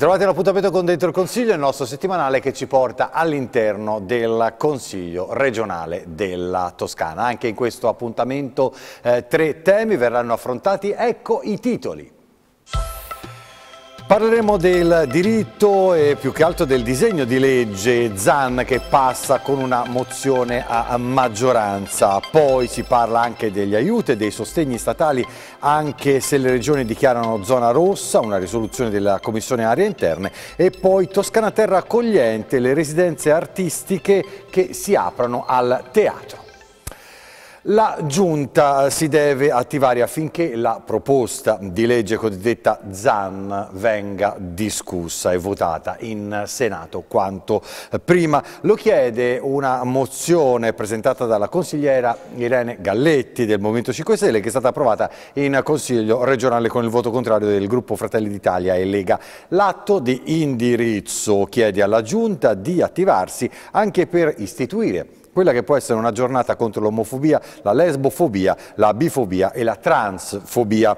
Bentrovati all'appuntamento con Dentro il Consiglio, il nostro settimanale che ci porta all'interno del Consiglio regionale della Toscana. Anche in questo appuntamento eh, tre temi verranno affrontati, ecco i titoli. Parleremo del diritto e più che altro del disegno di legge ZAN che passa con una mozione a maggioranza. Poi si parla anche degli aiuti e dei sostegni statali anche se le regioni dichiarano zona rossa, una risoluzione della Commissione Aria Interne e poi Toscana Terra Accogliente, le residenze artistiche che si aprono al teatro. La Giunta eh, si deve attivare affinché la proposta di legge cosiddetta ZAN venga discussa e votata in Senato quanto prima. Lo chiede una mozione presentata dalla consigliera Irene Galletti del Movimento 5 Stelle che è stata approvata in Consiglio regionale con il voto contrario del gruppo Fratelli d'Italia e Lega. L'atto di indirizzo chiede alla Giunta di attivarsi anche per istituire quella che può essere una giornata contro l'omofobia, la lesbofobia, la bifobia e la transfobia.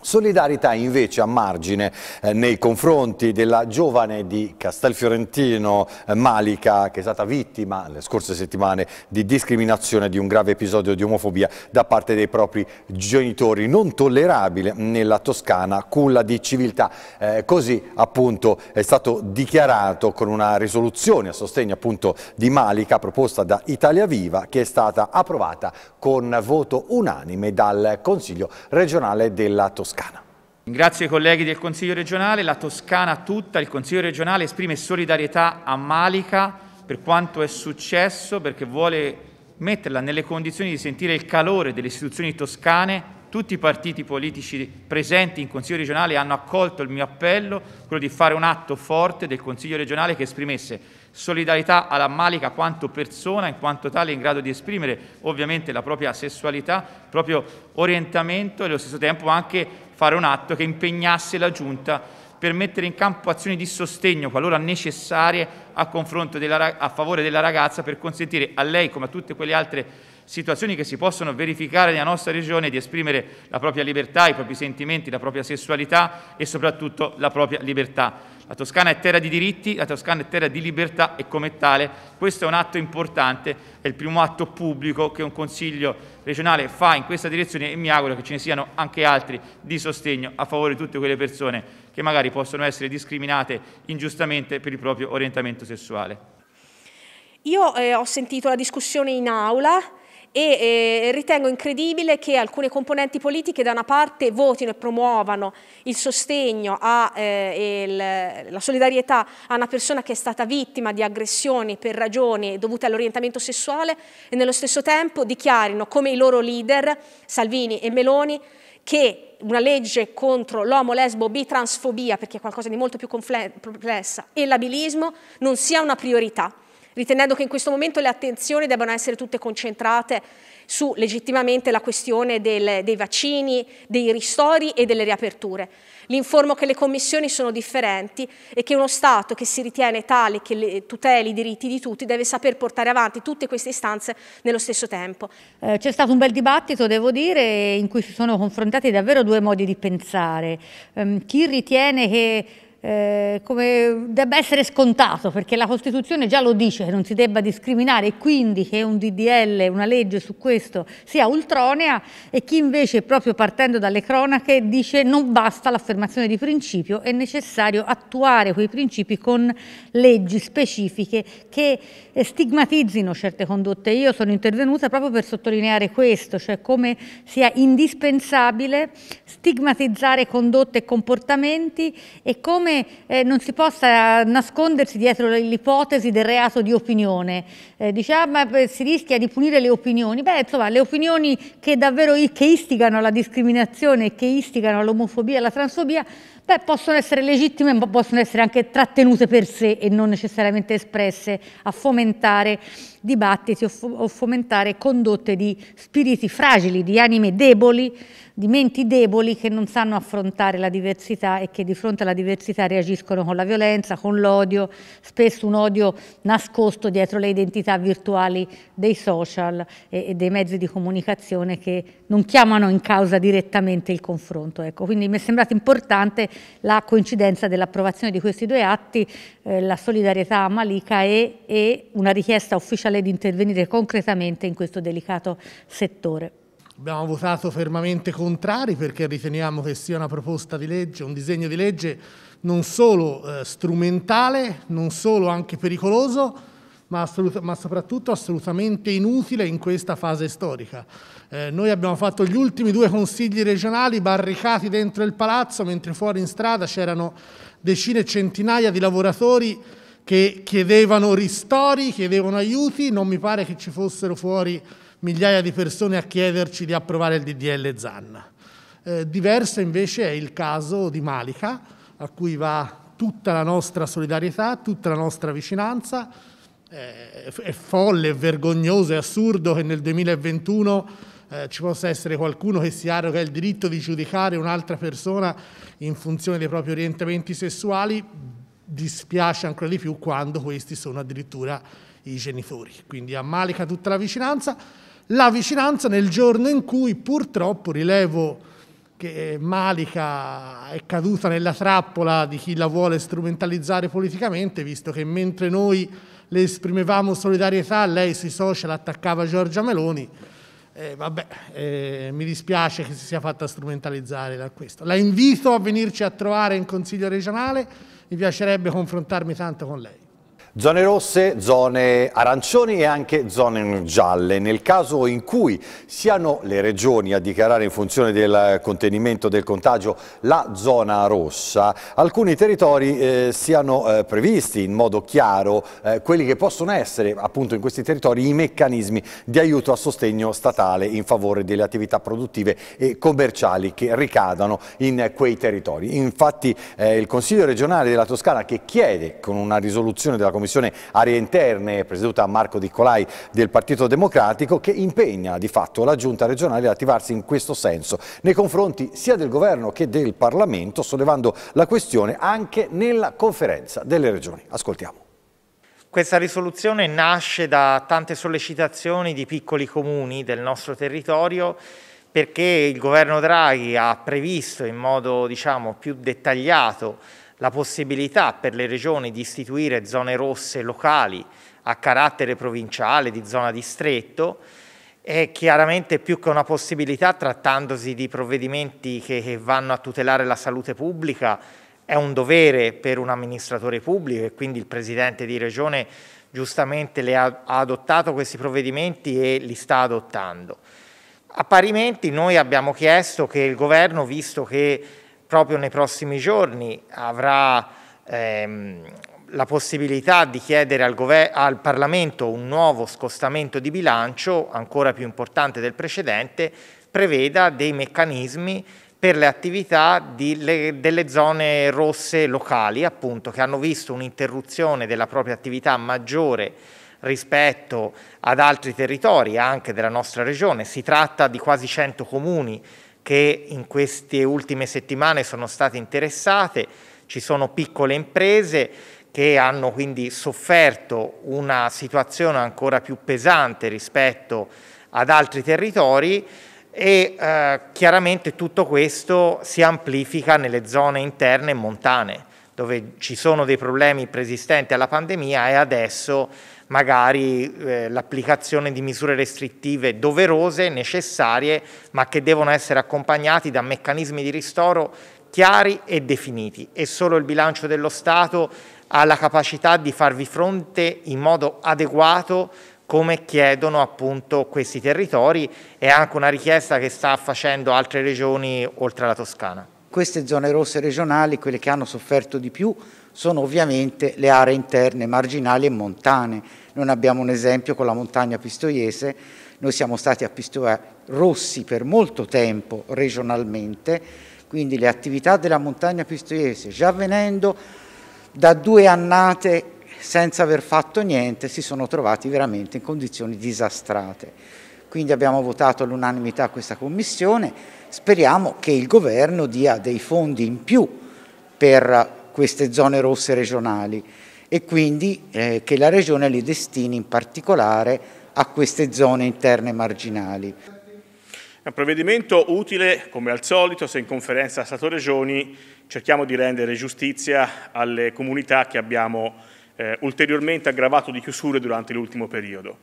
Solidarietà invece a margine eh, nei confronti della giovane di Castelfiorentino eh, Malika che è stata vittima le scorse settimane di discriminazione di un grave episodio di omofobia da parte dei propri genitori non tollerabile nella Toscana culla di civiltà. Eh, così appunto è stato dichiarato con una risoluzione a sostegno appunto di Malika proposta da Italia Viva che è stata approvata con voto unanime dal Consiglio regionale della Toscana. Toscana. Ringrazio i colleghi del Consiglio regionale, la Toscana tutta, il Consiglio regionale esprime solidarietà a Malika per quanto è successo, perché vuole metterla nelle condizioni di sentire il calore delle istituzioni toscane. Tutti i partiti politici presenti in Consiglio regionale hanno accolto il mio appello, quello di fare un atto forte del Consiglio regionale che esprimesse solidarietà alla Malika quanto persona, in quanto tale in grado di esprimere ovviamente la propria sessualità, il proprio orientamento e allo stesso tempo anche fare un atto che impegnasse la Giunta per mettere in campo azioni di sostegno, qualora necessarie, a, della, a favore della ragazza per consentire a lei, come a tutte quelle altre situazioni che si possono verificare nella nostra regione, di esprimere la propria libertà, i propri sentimenti, la propria sessualità e soprattutto la propria libertà. La Toscana è terra di diritti, la Toscana è terra di libertà e come tale questo è un atto importante, è il primo atto pubblico che un Consiglio regionale fa in questa direzione e mi auguro che ce ne siano anche altri di sostegno a favore di tutte quelle persone che magari possono essere discriminate ingiustamente per il proprio orientamento sessuale. Io eh, ho sentito la discussione in aula e eh, ritengo incredibile che alcune componenti politiche da una parte votino e promuovano il sostegno e eh, solidarietà a una persona che è stata vittima di aggressioni per ragioni dovute all'orientamento sessuale e nello stesso tempo dichiarino come i loro leader Salvini e Meloni che una legge contro l'homo, lesbo, bitransfobia, perché è qualcosa di molto più complessa, e l'abilismo non sia una priorità ritenendo che in questo momento le attenzioni debbano essere tutte concentrate su legittimamente la questione del, dei vaccini, dei ristori e delle riaperture. L'informo che le commissioni sono differenti e che uno Stato che si ritiene tale che tuteli i diritti di tutti deve saper portare avanti tutte queste istanze nello stesso tempo. Eh, C'è stato un bel dibattito, devo dire, in cui si sono confrontati davvero due modi di pensare. Eh, chi ritiene che eh, come debba essere scontato, perché la Costituzione già lo dice che non si debba discriminare e quindi che un DDL, una legge su questo sia ultronea e chi invece proprio partendo dalle cronache dice non basta l'affermazione di principio, è necessario attuare quei principi con leggi specifiche che eh, stigmatizzino certe condotte. Io sono intervenuta proprio per sottolineare questo, cioè come sia indispensabile stigmatizzare condotte e comportamenti e come come eh, non si possa nascondersi dietro l'ipotesi del reato di opinione. Eh, diciamo, ma si rischia di punire le opinioni. Beh, insomma, le opinioni che davvero che istigano alla discriminazione, che istigano all'omofobia e alla transfobia, beh, possono essere legittime, ma possono essere anche trattenute per sé e non necessariamente espresse a fomentare dibattiti o fomentare condotte di spiriti fragili, di anime deboli, di menti deboli che non sanno affrontare la diversità e che di fronte alla diversità reagiscono con la violenza, con l'odio, spesso un odio nascosto dietro le identità virtuali dei social e, e, dei mezzi di comunicazione che non chiamano in causa direttamente il confronto. Ecco, quindi mi è sembrata importante la coincidenza dell'approvazione di questi due atti, eh, la solidarietà a Malika e, e una richiesta ufficiale di intervenire concretamente in questo delicato settore. Abbiamo votato fermamente contrari perché riteniamo che sia una proposta di legge, un disegno di legge non solo eh, strumentale, non solo anche pericoloso, ma, assolut ma soprattutto assolutamente inutile in questa fase storica. Eh, noi abbiamo fatto gli ultimi due consigli regionali barricati dentro il palazzo, mentre fuori in strada c'erano decine e centinaia di lavoratori che chiedevano ristori, chiedevano aiuti, non mi pare che ci fossero fuori migliaia di persone a chiederci di approvare il DDL Zanna. Eh, diverso invece è il caso di Malika, a cui va tutta la nostra solidarietà, tutta la nostra vicinanza. Eh, è folle, è vergognoso, è assurdo che nel 2021 eh, ci possa essere qualcuno che si arroga il diritto di giudicare un'altra persona in funzione dei propri orientamenti sessuali dispiace ancora di più quando questi sono addirittura i genitori. Quindi a ammalica tutta la vicinanza. La vicinanza nel giorno in cui purtroppo rilevo che Malika è caduta nella trappola di chi la vuole strumentalizzare politicamente, visto che mentre noi le esprimevamo solidarietà, lei sui social attaccava Giorgia Meloni. Eh, vabbè, eh, mi dispiace che si sia fatta strumentalizzare da questo. La invito a venirci a trovare in Consiglio regionale mi piacerebbe confrontarmi tanto con lei. Zone rosse, zone arancioni e anche zone gialle. Nel caso in cui siano le regioni a dichiarare in funzione del contenimento del contagio la zona rossa, alcuni territori eh, siano eh, previsti in modo chiaro eh, quelli che possono essere appunto in questi territori i meccanismi di aiuto a sostegno statale in favore delle attività produttive e commerciali che ricadano in quei territori. Infatti eh, il Consiglio regionale della Toscana che chiede con una risoluzione della Commissione Commissione Aree Interne, presieduta a Marco Di del Partito Democratico, che impegna di fatto la Giunta regionale ad attivarsi in questo senso nei confronti sia del Governo che del Parlamento, sollevando la questione anche nella conferenza delle regioni. Ascoltiamo. Questa risoluzione nasce da tante sollecitazioni di piccoli comuni del nostro territorio perché il governo Draghi ha previsto in modo diciamo, più dettagliato la possibilità per le regioni di istituire zone rosse locali a carattere provinciale, di zona distretto, è chiaramente più che una possibilità trattandosi di provvedimenti che vanno a tutelare la salute pubblica, è un dovere per un amministratore pubblico e quindi il Presidente di Regione giustamente le ha, ha adottato questi provvedimenti e li sta adottando. A parimenti noi abbiamo chiesto che il Governo, visto che proprio nei prossimi giorni avrà ehm, la possibilità di chiedere al, al, Parlamento un nuovo scostamento di bilancio, ancora più importante del precedente, preveda dei meccanismi per le attività di, le, delle zone rosse locali, appunto, che hanno visto un'interruzione della propria attività maggiore rispetto ad altri territori, anche della nostra regione. Si tratta di quasi 100 comuni che in queste ultime settimane sono state interessate, ci sono piccole imprese che hanno quindi sofferto una situazione ancora più pesante rispetto ad altri territori e eh, chiaramente tutto questo si amplifica nelle zone interne e montane dove ci sono dei problemi preesistenti alla pandemia e adesso magari eh, l'applicazione di misure restrittive doverose, necessarie, ma che devono essere accompagnati da meccanismi di ristoro chiari e definiti e solo il bilancio dello Stato ha la capacità di farvi fronte in modo adeguato come chiedono appunto questi territori e anche una richiesta che sta facendo altre regioni oltre alla Toscana. Queste zone rosse regionali, quelle che hanno sofferto di più, sono ovviamente le aree interne, marginali e montane. Non abbiamo un esempio con la montagna pistoiese, noi siamo stati a Pistoia rossi per molto tempo regionalmente, quindi le attività della montagna pistoiese, già venendo da due annate senza aver fatto niente, si sono trovati veramente in condizioni disastrate. Quindi abbiamo votato all'unanimità questa commissione, speriamo che il governo dia dei fondi in più per queste zone rosse regionali e quindi eh, che la Regione li destini in particolare a queste zone interne marginali. È un provvedimento utile, come al solito, se in conferenza Stato-Regioni cerchiamo di rendere giustizia alle comunità che abbiamo eh, ulteriormente aggravato di chiusure durante l'ultimo periodo.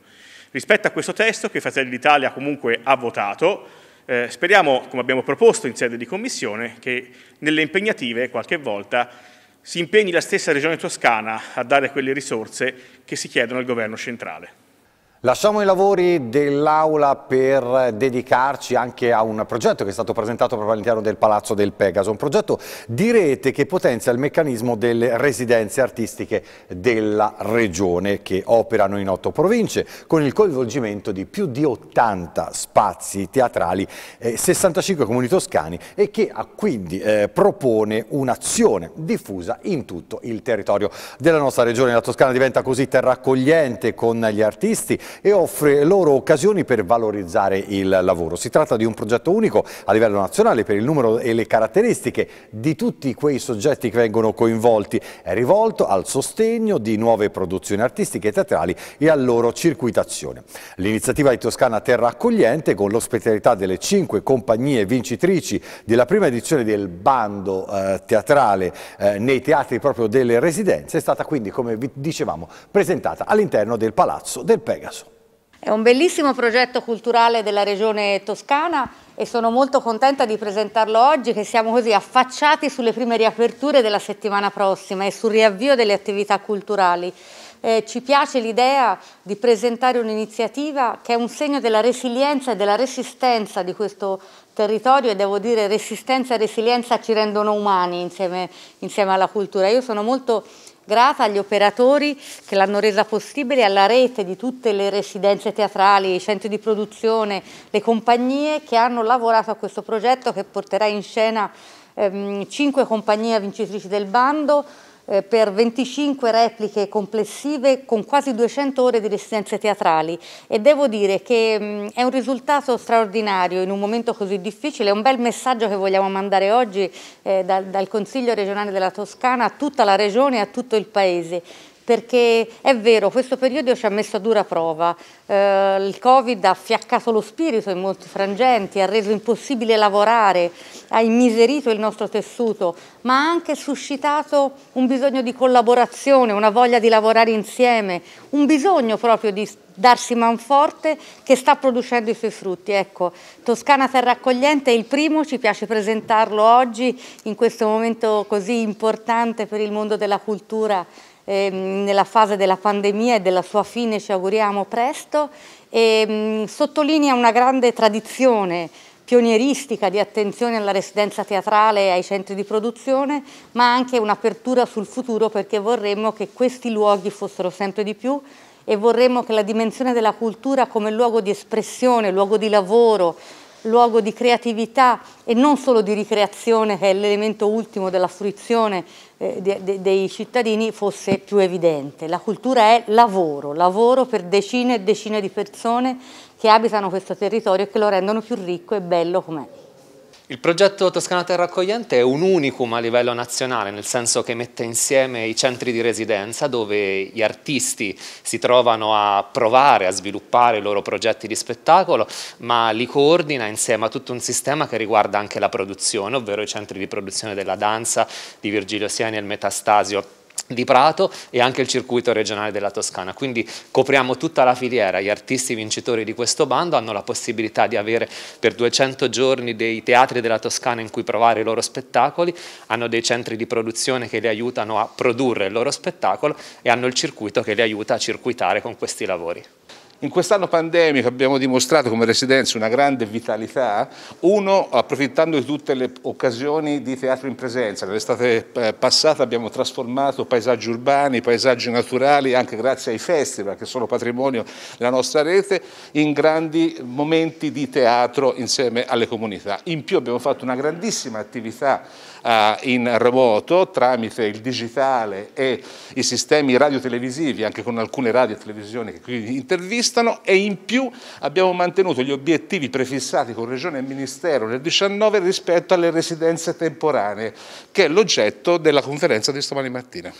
Rispetto a questo testo che Fratelli d'Italia comunque ha votato, eh, speriamo, come abbiamo proposto in sede di Commissione, che nelle impegnative qualche volta si impegni la stessa Regione Toscana a dare quelle risorse che si chiedono al Governo centrale. Lasciamo i lavori dell'Aula per dedicarci anche a un progetto che è stato presentato proprio all'interno del Palazzo del Pegaso, un progetto di rete che potenzia il meccanismo delle residenze artistiche della Regione che operano in otto province con il coinvolgimento di più di 80 spazi teatrali, 65 comuni toscani e che quindi eh, propone un'azione diffusa in tutto il territorio della nostra Regione. La Toscana diventa così terra accogliente con gli artisti e offre loro occasioni per valorizzare il lavoro. Si tratta di un progetto unico a livello nazionale per il numero e le caratteristiche di tutti quei soggetti che vengono coinvolti. È rivolto al sostegno di nuove produzioni artistiche e teatrali e alla loro circuitazione. L'iniziativa di Toscana Terra Accogliente, con l'ospitalità delle cinque compagnie vincitrici della prima edizione del bando eh, teatrale eh, nei teatri proprio delle residenze, è stata quindi, come vi dicevamo, presentata all'interno del Palazzo del Pegaso. È un bellissimo progetto culturale della regione toscana e sono molto contenta di presentarlo oggi che siamo così affacciati sulle prime riaperture della settimana prossima e sul riavvio delle attività culturali. Eh, ci piace l'idea di presentare un'iniziativa che è un segno della resilienza e della resistenza di questo territorio e devo dire resistenza e resilienza ci rendono umani insieme, insieme alla cultura. Io sono molto grata agli operatori che l'hanno resa possibile, alla rete di tutte le residenze teatrali, i centri di produzione, le compagnie che hanno lavorato a questo progetto che porterà in scena ehm, cinque compagnie vincitrici del bando, eh, per 25 repliche complessive con quasi 200 ore di residenze teatrali e devo dire che mm, è un risultato straordinario in un momento così difficile, è un bel messaggio che vogliamo mandare oggi eh, dal Consiglio regionale della Toscana a tutta la regione e a tutto il Paese perché è vero, questo periodo ci ha messo a dura prova. Eh, il Covid ha fiaccato lo spirito in molti frangenti, ha reso impossibile lavorare, ha immiserito il nostro tessuto, ma ha anche suscitato un bisogno di collaborazione, una voglia di lavorare insieme, un bisogno proprio di darsi man forte che sta producendo i suoi frutti. Ecco, Toscana Terra Accogliente è il primo, ci piace presentarlo oggi in questo momento così importante per il mondo della cultura ehm, nella fase della pandemia e della sua fine ci auguriamo presto e ehm, mh, sottolinea una grande tradizione pionieristica di attenzione alla residenza teatrale e ai centri di produzione, ma anche un'apertura sul futuro perché vorremmo che questi luoghi fossero sempre di più e vorremmo che la dimensione della cultura come luogo di espressione, luogo di lavoro, luogo di creatività e non solo di ricreazione che è l'elemento ultimo della fruizione eh, de, de, dei cittadini fosse più evidente. La cultura è lavoro, lavoro per decine e decine di persone che abitano questo territorio e che lo rendono più ricco e bello com'è. Il progetto Toscana Terra Accogliente è un unicum a livello nazionale, nel senso che mette insieme i centri di residenza dove gli artisti si trovano a provare, a sviluppare i loro progetti di spettacolo, ma li coordina insieme a tutto un sistema che riguarda anche la produzione, ovvero i centri di produzione della danza di Virgilio Siani e il Metastasio di Prato e anche il circuito regionale della Toscana, quindi copriamo tutta la filiera, gli artisti vincitori di questo bando hanno la possibilità di avere per 200 giorni dei teatri della Toscana in cui provare i loro spettacoli, hanno dei centri di produzione che li aiutano a produrre il loro spettacolo e hanno il circuito che li aiuta a circuitare con questi lavori. In quest'anno pandemico abbiamo dimostrato come Residenza una grande vitalità, uno approfittando di tutte le occasioni di teatro in presenza. Nell'estate eh, passata abbiamo trasformato paesaggi urbani, paesaggi naturali, anche grazie ai festival che sono patrimonio della nostra rete, in grandi momenti di teatro insieme alle comunità. In più abbiamo fatto una grandissima attività eh, in remoto tramite il digitale e i sistemi radiotelevisivi, anche con alcune radio e televisioni che qui intervistano esistano e in più abbiamo mantenuto gli obiettivi prefissati con Regione e Ministero nel 2019 rispetto alle residenze temporanee, che è l'oggetto della conferenza di stamani mattina.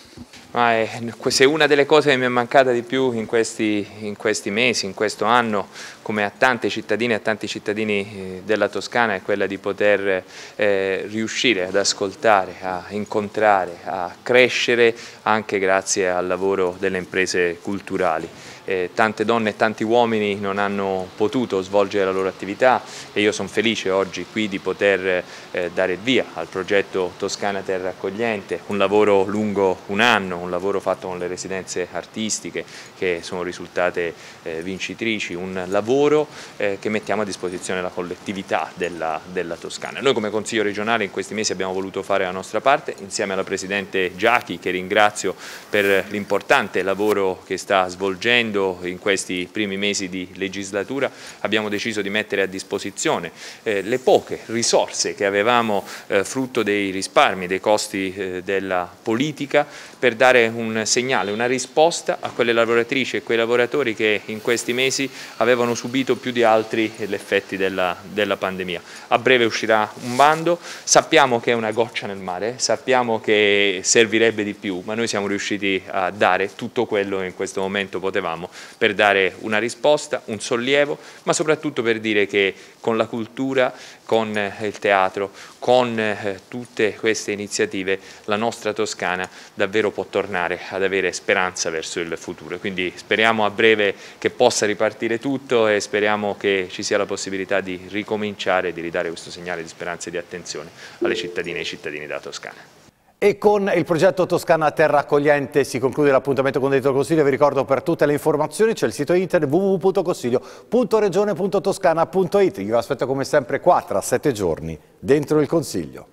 Ah, è, questa è una delle cose che mi è mancata di più in questi, in questi mesi, in questo anno, come a tante cittadine e a tanti cittadini eh, della Toscana, è quella di poter eh, riuscire ad ascoltare, a incontrare, a crescere anche grazie al lavoro delle imprese culturali eh, tante donne e tanti uomini non hanno potuto svolgere la loro attività e io sono felice oggi qui di poter eh, dare il via al progetto Toscana Terra Accogliente, un lavoro lungo un anno, un lavoro fatto con le residenze artistiche che sono risultate eh, vincitrici, un lavoro eh, che mettiamo a disposizione la collettività della, della Toscana. Noi come Consiglio regionale in questi mesi abbiamo voluto fare la nostra parte insieme alla Presidente Giachi che ringrazio per l'importante lavoro che sta svolgendo facendo in questi primi mesi di legislatura abbiamo deciso di mettere a disposizione eh, le poche risorse che avevamo eh, frutto dei risparmi, dei costi eh, della politica per dare un segnale, una risposta a quelle lavoratrici e quei lavoratori che in questi mesi avevano subito più di altri gli effetti della, della pandemia. A breve uscirà un bando, sappiamo che è una goccia nel mare, sappiamo che servirebbe di più, ma noi siamo riusciti a dare tutto quello che in questo momento potevamo facciamo per dare una risposta, un sollievo, ma soprattutto per dire che con la cultura, con eh, il teatro, con eh, tutte queste iniziative la nostra Toscana davvero può tornare ad avere speranza verso il futuro. Quindi speriamo a breve che possa ripartire tutto e speriamo che ci sia la possibilità di ricominciare e di ridare questo segnale di speranza e di attenzione alle cittadine e ai cittadini della Toscana. E con il progetto Toscana Terra Accogliente si conclude l'appuntamento con Dentro Consiglio. Vi ricordo per tutte le informazioni c'è il sito internet www.consiglio.regione.toscana.it. Io vi aspetto come sempre qua tra sette giorni dentro il Consiglio.